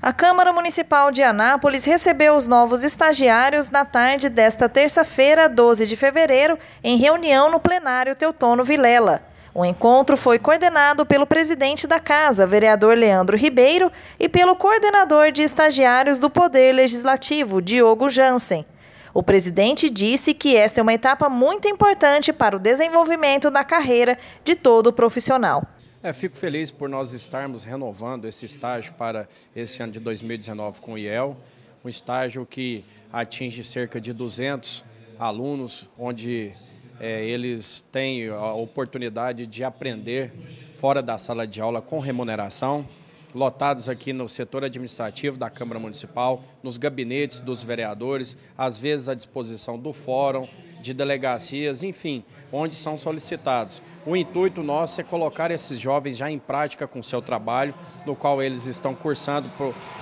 A Câmara Municipal de Anápolis recebeu os novos estagiários na tarde desta terça-feira, 12 de fevereiro, em reunião no plenário Teutono Vilela. O encontro foi coordenado pelo presidente da Casa, vereador Leandro Ribeiro, e pelo coordenador de estagiários do Poder Legislativo, Diogo Jansen. O presidente disse que esta é uma etapa muito importante para o desenvolvimento da carreira de todo profissional. É, fico feliz por nós estarmos renovando esse estágio para esse ano de 2019 com o IEL, um estágio que atinge cerca de 200 alunos, onde é, eles têm a oportunidade de aprender fora da sala de aula com remuneração, lotados aqui no setor administrativo da Câmara Municipal, nos gabinetes dos vereadores, às vezes à disposição do fórum, de delegacias, enfim, onde são solicitados o intuito nosso é colocar esses jovens já em prática com o seu trabalho, no qual eles estão cursando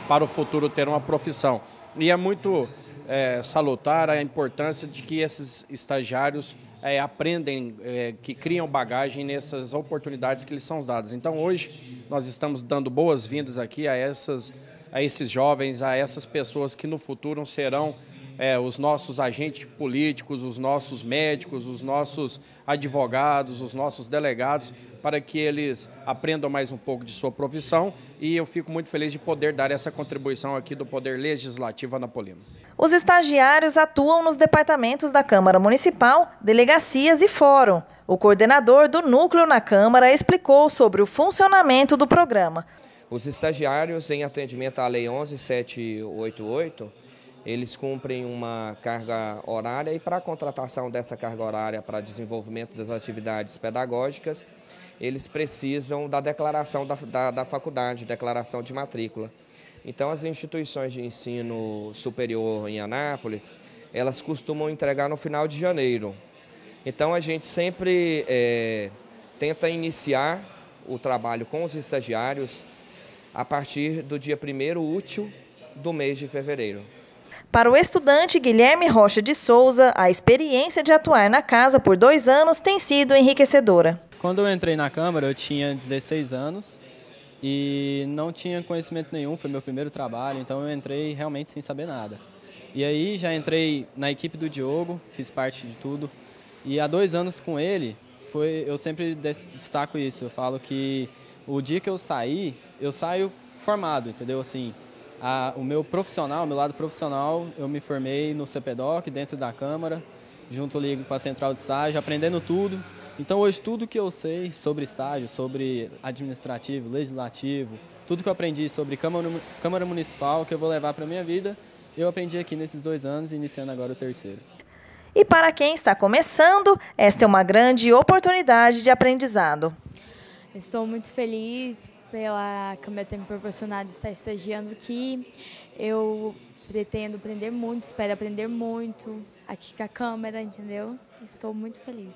para o futuro ter uma profissão. E é muito é, salutar a importância de que esses estagiários é, aprendem, é, que criam bagagem nessas oportunidades que lhes são dadas. Então, hoje, nós estamos dando boas-vindas aqui a, essas, a esses jovens, a essas pessoas que no futuro serão é, os nossos agentes políticos, os nossos médicos, os nossos advogados, os nossos delegados, para que eles aprendam mais um pouco de sua profissão. E eu fico muito feliz de poder dar essa contribuição aqui do Poder Legislativo Anapolino. Os estagiários atuam nos departamentos da Câmara Municipal, delegacias e fórum. O coordenador do núcleo na Câmara explicou sobre o funcionamento do programa. Os estagiários, em atendimento à Lei 11788, eles cumprem uma carga horária e para a contratação dessa carga horária para desenvolvimento das atividades pedagógicas, eles precisam da declaração da, da, da faculdade, declaração de matrícula. Então, as instituições de ensino superior em Anápolis, elas costumam entregar no final de janeiro. Então, a gente sempre é, tenta iniciar o trabalho com os estagiários a partir do dia primeiro útil do mês de fevereiro. Para o estudante Guilherme Rocha de Souza, a experiência de atuar na casa por dois anos tem sido enriquecedora. Quando eu entrei na Câmara, eu tinha 16 anos e não tinha conhecimento nenhum, foi meu primeiro trabalho, então eu entrei realmente sem saber nada. E aí já entrei na equipe do Diogo, fiz parte de tudo. E há dois anos com ele, foi, eu sempre destaco isso. Eu falo que o dia que eu saí, eu saio formado, entendeu? Assim, a, o meu profissional, o meu lado profissional, eu me formei no CPDOC, dentro da Câmara, junto ali com a Central de Estágio, aprendendo tudo. Então hoje tudo que eu sei sobre estágio, sobre administrativo, legislativo, tudo que eu aprendi sobre Câmara, Câmara Municipal, que eu vou levar para a minha vida, eu aprendi aqui nesses dois anos, iniciando agora o terceiro. E para quem está começando, esta é uma grande oportunidade de aprendizado. Estou muito feliz pela Câmara tem me proporcionado estar estagiando aqui. Eu pretendo aprender muito, espero aprender muito aqui com a Câmara, entendeu? Estou muito feliz.